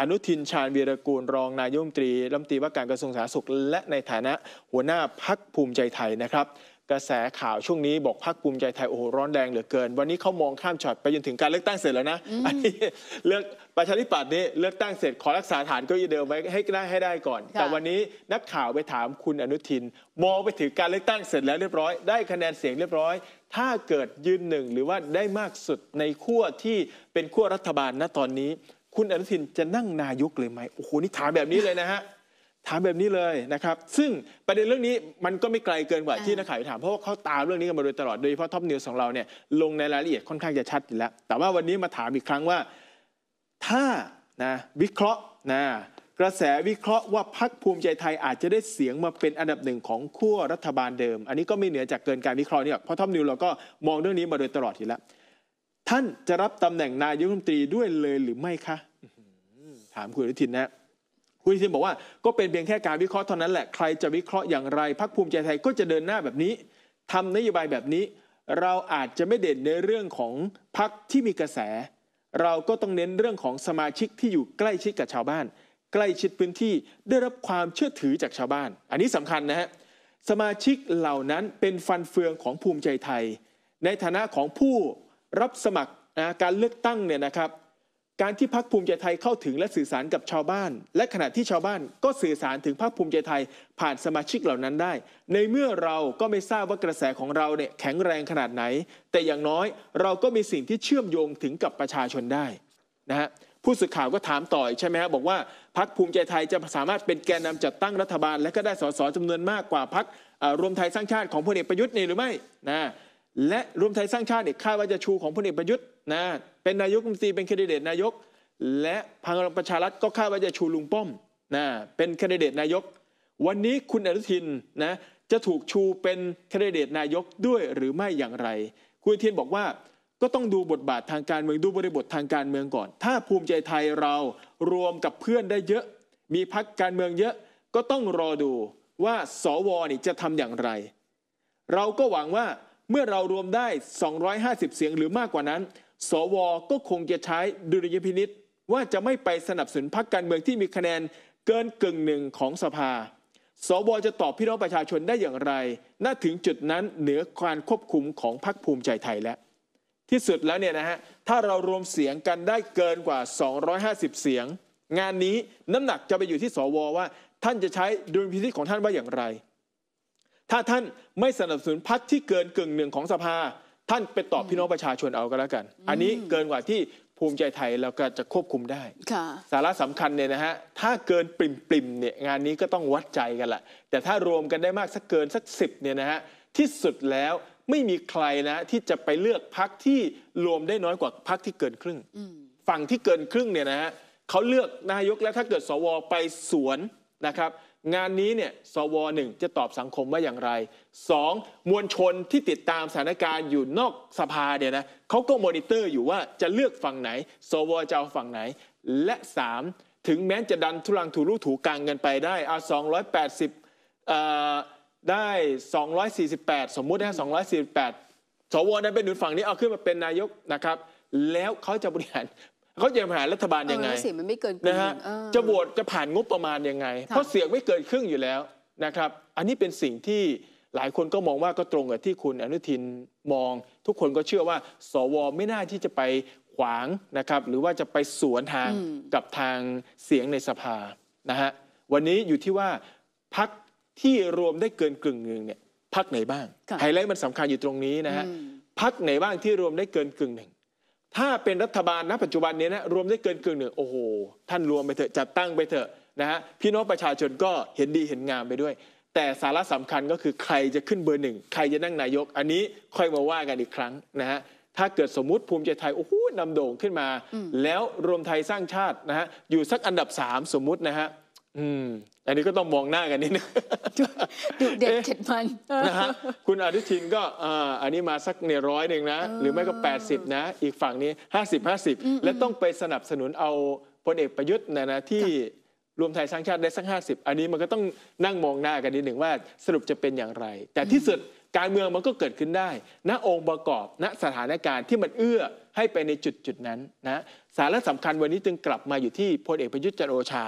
อนุทินชาญวีรกูลรองนายมตรีรัฐมนตรีว่าการกระทรวงสาธารณสุขและในฐานะหัวหน้าพักภูมิใจไทยนะครับ กระแสข่าวช่วงนี้บอกพักภูมิใจไทยโอ้โหร้อนแดงเหลือเกิน วันนี้เขามองข้ามช็อตไปจนถึงการเลือกตั้งเสร็จแล้วนะอันนี้เลือกประชาธิปัตย์นี่เลือกตั้งเสร็จขอรักษาฐานก็ยีเดิมไว้ให้ได้ให้ได้ก่อน แต่วันนี้นักข่าวไปถามคุณอนุทินมองไปถึงการเลือกตั้งเสร็จแล้วเรียบร้อยได้คะแนนเสียงเรียบร้อย ถ้าเกิดยืนหนึ่งหรือว่าได้มากสุดในขั้วที่เป็นขั้วรัฐบาลณตอนนี้คุณอนุทินจะนั่งนายกเลยไหมโอ้โหนี่ถามแบบนี้เลยนะฮะถามแบบนี้เลยนะครับซึ่งประเด็นเรื่องนี้มันก็ไม่ไกลเกินกว่าที่นักข่าวถามเพราะว่าเขาตามเรื่องนี้กันมาโดยตลอดโดยเฉพาะท็อปนิวส์ของเราเนี่ยลงในรายละเอียดค่อนข้างจะชัดอยู่แล้ว แต่ว่าวันนี้มาถามอีกครั้งว่า ถ้านะวิเคราะห์นะกระแสวิเคราะห์ว่าพักภูมิใจไทยอาจจะได้เสียงมาเป็นอันดับหนึ่งของขั้วรัฐบาลเดิมอันนี้ก็ไม่เหนือจากเกินการวิเคราะห์นี่หรอกเพราะท็อปนิวเราก็มองเรื่องนี้มาโดยตลอดอยู่แล้วท่านจะรับตำแหน่งนายกรัฐมนตรีด้วยเลยหรือไม่คะ ถามคุณอนุทินนะ คุณอนุทินบอกว่าก็เป็นเพียงแค่การวิเคราะห์เท่านั้นแหละ ใครจะวิเคราะห์อย่างไรพรรคภูมิใจไทยก็จะเดินหน้าแบบนี้ ทำนโยบายแบบนี้ เราอาจจะไม่เด่นในเรื่องของพรรคที่มีกระแส เราก็ต้องเน้นเรื่องของสมาชิกที่อยู่ใกล้ชิดกับชาวบ้าน ใกล้ชิดพื้นที่ ได้รับความเชื่อถือจากชาวบ้าน อันนี้สำคัญนะฮะ สมาชิกเหล่านั้นเป็นฟันเฟืองของภูมิใจไทย ในฐานะของผู้รับสมัครนะการเลือกตั้งเนี่ยนะครับ การที่พักภูมิใจไทยเข้าถึงและสื่อสารกับชาวบ้าน และขณะที่ชาวบ้าน ก็สื่อสารถึงพักภูมิใจไทย ผ่านสมาชิกเหล่านั้นได้ ในเมื่อเราก็ไม่ทราบว่ากระแสของเราเนี่ยแข็งแรงขนาดไหน แต่อย่างน้อย เราก็มีสิ่งที่เชื่อมโยงถึงกับประชาชนได้นะฮะผู้สื่อข่าวก็ถามต่อยใช่ไหมฮะบอกว่าพักภูมิใจไทยจะสามารถเป็นแกนนำจัดตั้งรัฐบาล และก็ได้สสจำนวนมากกว่าพักรวมไทยสร้างชาติของพลเอกประยุทธ์เนี่ยหรือไม่นะและรวมไทยสร้างชาติเนี่ยคาดว่าจะชูของพลเอกประยุทธ์นะเป็นนายกรัฐมนตรีเป็นคนดิเดตนายก และพัรังประชารัฐก็คาดว่าจะชูลุงป้อมนะเป็นคนดิเดตนายก วันนี้คุณอนุทินนะจะถูกชูเป็นคนดิเดตนายกด้วยหรือไม่อย่างไร คุณอนุทินบอกว่าก็ต้องดูบทบาททางการเมืองดูบริบททางการเมืองก่อน ถ้าภูมิใจไทยเรารวมกับเพื่อนได้เยอะ มีพักการเมืองเยอะ ก็ต้องรอดูว่าสวนี่จะทำอย่างไร เราก็หวังว่าเมื่อเรารวมได้ 250 เสียงหรือมากกว่านั้น สว ก็คงจะใช้ดุลยพินิษว่าจะไม่ไปสนับสนุนพรรคการเมืองที่มีคะแนนเกินกึ่งหนึ่งของสภา สว จะตอบพี่น้องประชาชนได้อย่างไร น่าถึงจุดนั้นเหนือการควบคุมของพรรคภูมิใจไทยแล้ว ที่สุดแล้วเนี่ยนะฮะ ถ้าเรารวมเสียงกันได้เกินกว่า 250 เสียง งานนี้น้ำหนักจะไปอยู่ที่สว ว่าท่านจะใช้ดุลพินิษของท่านว่าอย่างไรถ้าท่านไม่สนับสนุนพักที่เกินกึ่งหนึ่งของสภา ท่านไปตอบพี่น้องประชาชนเอาก็แล้วกัน อันนี้เกินกว่าที่ภูมิใจไทยเราก็จะควบคุมได้สาระสำคัญเนี่ยนะฮะถ้าเกินปริมปริมเนี่ยงานนี้ก็ต้องวัดใจกันแหละแต่ถ้ารวมกันได้มากสักเกินสักสิบเนี่ยนะฮะที่สุดแล้วไม่มีใครนะที่จะไปเลือกพักที่รวมได้น้อยกว่าพักที่เกินครึ่งฝั่งที่เกินครึ่งเนี่ยนะฮะเขาเลือกนายกแล้วถ้าเกิดสวไปสวนนะครับงานนี้เนี่ยสวหนึ่งจะตอบสังคมว่าอย่างไร 2. มวลชนที่ติดตามสถานการณ์อยู่นอกสภาเนี่ยนะเขาก็มอนิเตอร์อยู่ว่าจะเลือกฝั่งไหน สวจะเอาฝั่งไหน และ 3. ถึงแม้จะดันทุลังทุรุถูกลางเงินไปได้เอา280เอ่อได้248 สมมุตินะ248 สวนั้นเป็นหนุนฝั่งนี้เอาขึ้นมาเป็นนายกนะครับแล้วเขาจะบริหารเขาจะหารัฐบาลยังไงเสียงมันไม่เกินนะฮะจะโหวตจะผ่านงบประมาณยังไง เพราะเสียงไม่เกินครึ่งอยู่แล้วนะครับอันนี้เป็นสิ่งที่หลายคนก็มองว่าก็ตรงกับที่คุณอนุทินมอง ทุกคนก็เชื่อว่า สวไม่น่าที่จะไปขวางนะครับหรือว่าจะไปสวนทางกับทางเสียงในสภานะฮะวันนี้อยู่ที่ว่าพักที่รวมได้เกินกึ่งหนึ่งเนี่ยพักไหนบ้างไฮไลท์มันสำคัญอยู่ตรงนี้นะฮะพักไหนบ้างที่รวมได้เกินกึ่งหนึ่งถ้าเป็นรัฐบาลณปัจจุบันนี้นะรวมได้เกินกึ่งหนึ่งโอ้โหท่านรวมไปเถอะจัดตั้งไปเถอะนะฮะพี่น้องประชาชนก็เห็นดีเห็นงามไปด้วย แต่สาระสำคัญก็คือใครจะขึ้นเบอร์หนึ่งใครจะนั่งนายก อันนี้ค่อยมาว่ากันอีกครั้งนะฮะถ้าเกิดสมมุติภูมิใจไทยโอ้โหนำโด่งขึ้นมา แล้วรวมไทยสร้างชาตินะฮะอยู่สักอันดับสามสมมุตินะฮะอืมอันนี้ก็ต้องมองหน้ากันนิดนึงดุเด็ดเข็ดมันนะฮะคุณอนุทินก็อันนี้มาสักเนี่ยร้อยหนึ่งนะหรือไม่ก็ 80นะอีกฝั่งนี้ 50 50 และต้องไปสนับสนุนเอาพลเอกประยุทธ์นะนะที่รวมไทยสร้างชาติได้สัก50 อันนี้มันก็ต้องนั่งมองหน้ากันนิดหนึ่งว่าสรุปจะเป็นอย่างไร แต่ที่สุดการเมืองมันก็เกิดขึ้นได้ณองค์ประกอบณสถานการณ์ที่มันเอื้อให้ไปในจุดจุดนั้นนะสาระสำคัญวันนี้จึงกลับมาอยู่ที่พลเอกประยุทธ์จันโอชา